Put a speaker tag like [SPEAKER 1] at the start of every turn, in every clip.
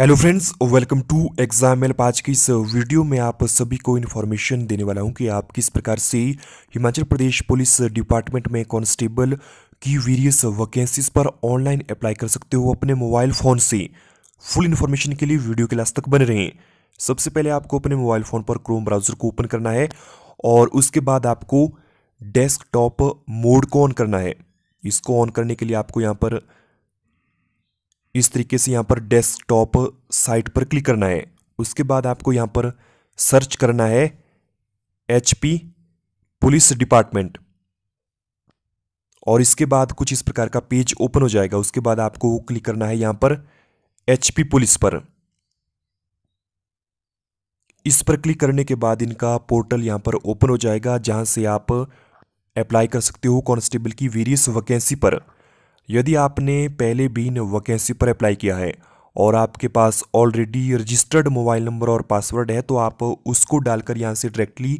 [SPEAKER 1] hello friends welcome to exam एल पाँच की इस वीडियो में आप सभी को इन्फॉर्मेशन देने वाला हूं कि आप किस प्रकार से हिमाचल प्रदेश पुलिस डिपार्टमेंट में कांस्टेबल की वेरियस वैकेंसीज पर ऑनलाइन अप्लाई कर सकते हो अपने मोबाइल फ़ोन से फुल इन्फॉर्मेशन के लिए वीडियो के लास्ट तक बने रहें सबसे पहले आपको अपने मोबाइल फ़ोन पर क्रोम ब्राउज़र को ओपन करना है और उसके बाद आपको डेस्कटॉप मोड को ऑन करना है इसको ऑन करने के लिए आपको यहाँ पर इस तरीके से यहाँ पर डेस्कटॉप साइट पर क्लिक करना है उसके बाद आपको यहाँ पर सर्च करना है एच पुलिस डिपार्टमेंट और इसके बाद कुछ इस प्रकार का पेज ओपन हो जाएगा उसके बाद आपको क्लिक करना है यहाँ पर एच पुलिस पर इस पर क्लिक करने के बाद इनका पोर्टल यहाँ पर ओपन हो जाएगा जहाँ से आप अप्लाई कर सकते हो कॉन्स्टेबल की वेरियस वैकेंसी पर यदि आपने पहले भी इन वैकेंसी पर अप्लाई किया है और आपके पास ऑलरेडी रजिस्टर्ड मोबाइल नंबर और पासवर्ड है तो आप उसको डालकर यहाँ से डायरेक्टली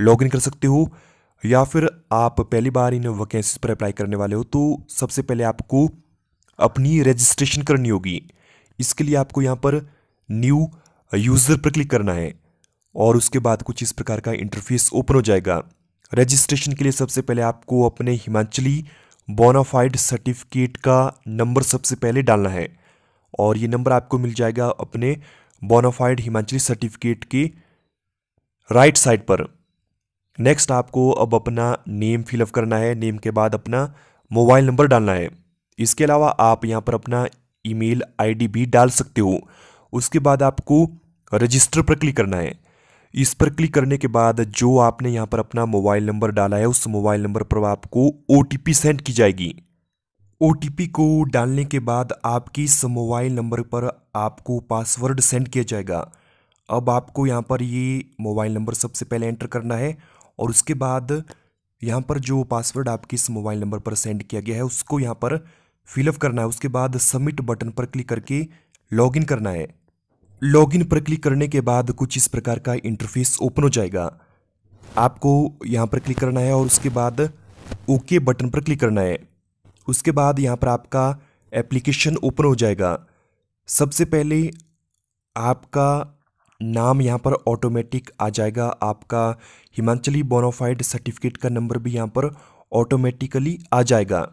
[SPEAKER 1] लॉगिन कर सकते हो या फिर आप पहली बार इन वैकेंसी पर अप्लाई करने वाले हो तो सबसे पहले आपको अपनी रजिस्ट्रेशन करनी होगी इसके लिए आपको यहाँ पर न्यू यूज़र पर क्लिक करना है और उसके बाद कुछ इस प्रकार का इंटरफेस ओपन हो जाएगा रजिस्ट्रेशन के लिए सबसे पहले आपको अपने हिमाचली बोनाफाइड सर्टिफिकेट का नंबर सबसे पहले डालना है और ये नंबर आपको मिल जाएगा अपने बोनाफाइड हिमाचली सर्टिफिकेट की राइट साइड पर नेक्स्ट आपको अब अपना नेम फिलअप करना है नेम के बाद अपना मोबाइल नंबर डालना है इसके अलावा आप यहाँ पर अपना ईमेल आईडी भी डाल सकते हो उसके बाद आपको रजिस्टर पर क्लिक करना है इस पर क्लिक करने के बाद जो आपने यहाँ पर अपना मोबाइल नंबर डाला है उस मोबाइल नंबर पर आपको ओ सेंड की जाएगी ओ को डालने के बाद आपकी इस मोबाइल नंबर पर आपको पासवर्ड सेंड किया जाएगा अब आपको यहाँ पर ये मोबाइल नंबर सबसे पहले एंटर करना है और उसके बाद यहाँ पर जो पासवर्ड आपके इस मोबाइल नंबर पर सेंड किया गया है उसको यहाँ पर फिलअप करना है उसके बाद सबमिट बटन पर क्लिक करके लॉगिन करना है लॉगिन पर क्लिक करने के बाद कुछ इस प्रकार का इंटरफेस ओपन हो जाएगा आपको यहाँ पर क्लिक करना है और उसके बाद ओके बटन पर क्लिक करना है उसके बाद यहाँ पर आपका एप्लीकेशन ओपन हो जाएगा सबसे पहले आपका नाम यहाँ पर ऑटोमेटिक आ जाएगा आपका हिमाचली बोनोफाइड सर्टिफिकेट का नंबर भी यहाँ पर ऑटोमेटिकली आ जाएगा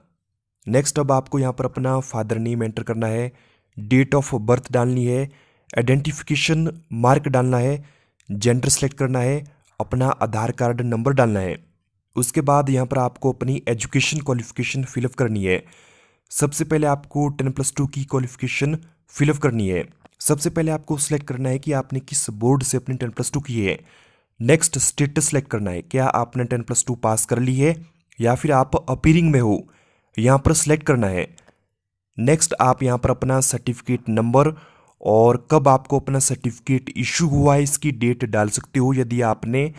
[SPEAKER 1] नेक्स्ट अब आपको यहाँ पर अपना फादर नेम एंटर करना है डेट ऑफ बर्थ डालनी है आइडेंटिफिकेशन मार्क डालना है जेंडर सेलेक्ट करना है अपना आधार कार्ड नंबर डालना है उसके बाद यहाँ पर आपको अपनी एजुकेशन क्वालिफिकेशन फिलअप करनी है सबसे पहले आपको टेन प्लस टू की क्वालिफिकेशन फिलअप करनी है सबसे पहले आपको सिलेक्ट करना है कि आपने किस बोर्ड से अपनी टेन प्लस टू की है नेक्स्ट स्टेटस सेलेक्ट करना है क्या आपने टेन प्लस टू पास कर ली है या फिर आप अपीयरिंग में हो यहाँ पर सिलेक्ट करना है नेक्स्ट आप यहाँ पर अपना सर्टिफिकेट नंबर और कब आपको अपना सर्टिफिकेट इशू हुआ है इसकी डेट डाल सकते हो यदि आपने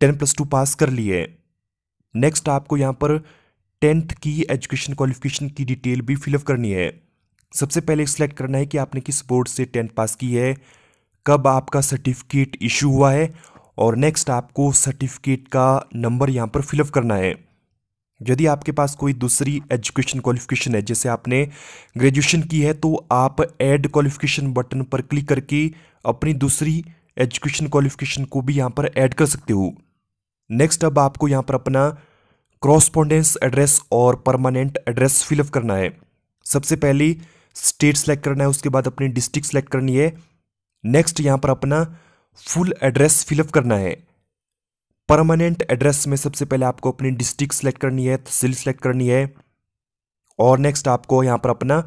[SPEAKER 1] टेन प्लस टू पास कर ली है नेक्स्ट आपको यहाँ पर टेंथ की एजुकेशन क्वालिफिकेशन की डिटेल भी फिलअप करनी है सबसे पहले सेलेक्ट करना है कि आपने किस बोर्ड से टेंथ पास की है कब आपका सर्टिफिकेट इशू हुआ है और नेक्स्ट आपको सर्टिफिकेट का नंबर यहाँ पर फिलअप करना है यदि आपके पास कोई दूसरी एजुकेशन क्वालिफिकेशन है जैसे आपने ग्रेजुएशन की है तो आप ऐड क्वालिफिकेशन बटन पर क्लिक करके अपनी दूसरी एजुकेशन क्वालिफिकेशन को भी यहाँ पर ऐड कर सकते हो नेक्स्ट अब आपको यहाँ पर अपना क्रॉस्पोंडेंस एड्रेस और परमानेंट एड्रेस फिलअप करना है सबसे पहले स्टेट सेलेक्ट करना है उसके बाद अपनी डिस्ट्रिक्ट सेलेक्ट करनी है नेक्स्ट यहाँ पर अपना फुल एड्रेस फिलअप करना है परमानेंट एड्रेस में सबसे पहले आपको अपनी डिस्ट्रिक्ट सेलेक्ट करनी है तहसील सेलेक्ट करनी है और नेक्स्ट आपको यहाँ पर अपना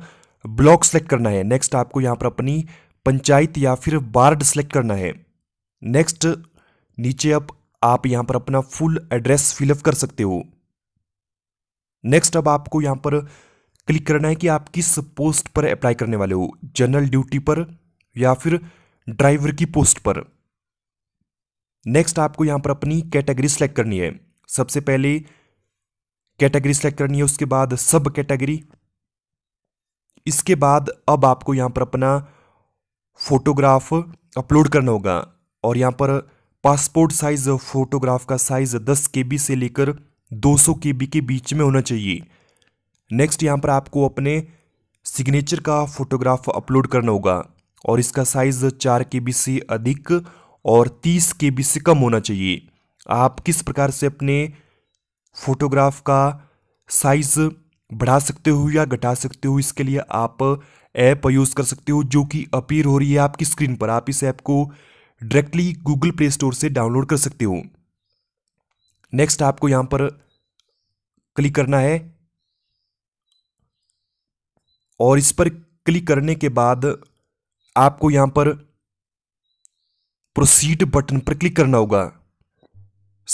[SPEAKER 1] ब्लॉक सेलेक्ट करना है नेक्स्ट आपको यहाँ पर अपनी पंचायत या फिर वार्ड सेलेक्ट करना है नेक्स्ट नीचे अब आप यहाँ पर अपना फुल एड्रेस फिलअप कर सकते हो नेक्स्ट अब आपको यहाँ पर क्लिक करना है कि आप किस पोस्ट पर अप्लाई करने वाले हो जनरल ड्यूटी पर या फिर ड्राइवर की पोस्ट पर नेक्स्ट आपको यहां पर अपनी कैटेगरी सेलेक्ट करनी है सबसे पहले कैटेगरी सेलेक्ट करनी है उसके बाद सब कैटेगरी इसके बाद अब आपको यहां पर अपना फोटोग्राफ अपलोड करना होगा और यहां पर पासपोर्ट साइज़ फोटोग्राफ का साइज़ दस के से लेकर 200 के के बीच में होना चाहिए नेक्स्ट यहां पर आपको अपने सिग्नेचर का फोटोग्राफ अपलोड करना होगा और इसका साइज़ चार के से अधिक और 30 के बी से कम होना चाहिए आप किस प्रकार से अपने फोटोग्राफ का साइज बढ़ा सकते हो या घटा सकते हो इसके लिए आप ऐप यूज़ कर सकते हो जो कि अपीयर हो रही है आपकी स्क्रीन पर आप इस ऐप को डायरेक्टली गूगल प्ले स्टोर से डाउनलोड कर सकते हो नेक्स्ट आपको यहाँ पर क्लिक करना है और इस पर क्लिक करने के बाद आपको यहाँ पर प्रोसीड बटन पर क्लिक करना होगा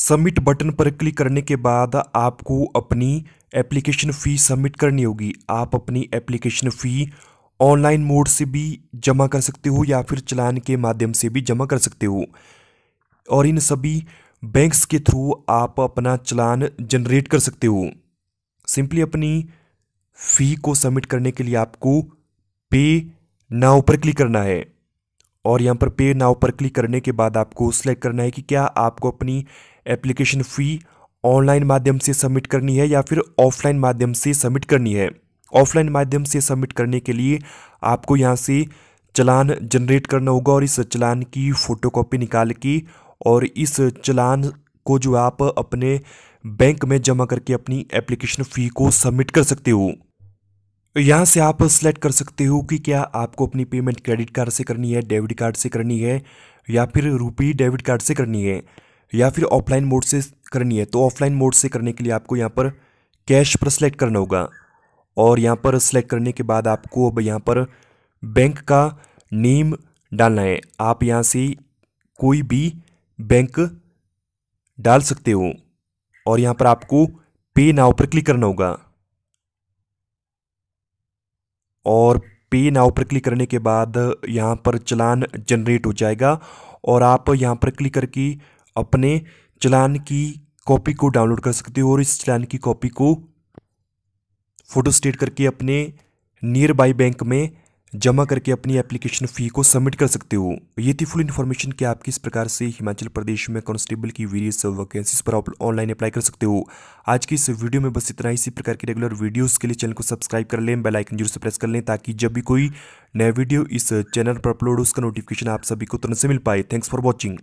[SPEAKER 1] सबमिट बटन पर क्लिक करने के बाद आपको अपनी एप्लीकेशन फ़ी सबमिट करनी होगी आप अपनी एप्लीकेशन फ़ी ऑनलाइन मोड से भी जमा कर सकते हो या फिर चलान के माध्यम से भी जमा कर सकते हो और इन सभी बैंक्स के थ्रू आप अपना चलान जनरेट कर सकते हो सिंपली अपनी फ़ी को सबमिट करने के लिए आपको पे नाव पर क्लिक करना है और यहाँ पर पे नाव पर क्लिक करने के बाद आपको सिलेक्ट करना है कि क्या आपको अपनी एप्लीकेशन फ़ी ऑनलाइन माध्यम से सबमिट करनी है या फिर ऑफलाइन माध्यम से सबमिट करनी है ऑफलाइन माध्यम से सबमिट करने के लिए आपको यहाँ से चलान जनरेट करना होगा और इस चलान की फ़ोटोकॉपी निकाल के और इस चलान को जो आप अपने बैंक में जमा करके अपनी एप्लीकेशन फ़ी को सबमिट कर सकते हो यहाँ से आप सेलेक्ट कर सकते हो कि क्या आपको अपनी पेमेंट क्रेडिट कार्ड से करनी है डेबिट कार्ड से करनी है या फिर रुपी डेबिट कार्ड से करनी है या फिर ऑफलाइन मोड से करनी है तो ऑफलाइन मोड से करने के लिए आपको यहाँ पर कैश पर सेलेक्ट करना होगा और यहाँ पर सेलेक्ट करने के बाद आपको अब यहाँ पर बैंक का नेम डालना है आप यहाँ से कोई भी बैंक डाल सकते हो और यहाँ पर आपको पे नाव पर क्लिक करना होगा और पे नाउ पर क्लिक करने के बाद यहाँ पर चलान जनरेट हो जाएगा और आप यहाँ पर क्लिक करके अपने चलान की कॉपी को डाउनलोड कर सकते हो और इस चलान की कॉपी को फोटो स्टेट करके अपने नियर बाई बैंक में जमा करके अपनी एप्लीकेशन फ़ी को सबमिट कर सकते हो ये थी फुल इन्फॉर्मेशन कि आप किस प्रकार से हिमाचल प्रदेश में कांस्टेबल की वेरियस वैकेंसीज पर आप ऑनलाइन अप्लाई कर सकते हो आज की इस वीडियो में बस इतना इसी प्रकार की रेगुलर वीडियोस के लिए चैनल को सब्सक्राइब कर लें बेलाइकन जरूर से प्रेस कर लें ताकि जब भी कोई नया वीडियो इस चैनल पर अपलोड हो उसका नोटिफिकेशन आप सभी को तुरंत से मिल पाए थैंक्स फॉर वॉचिंग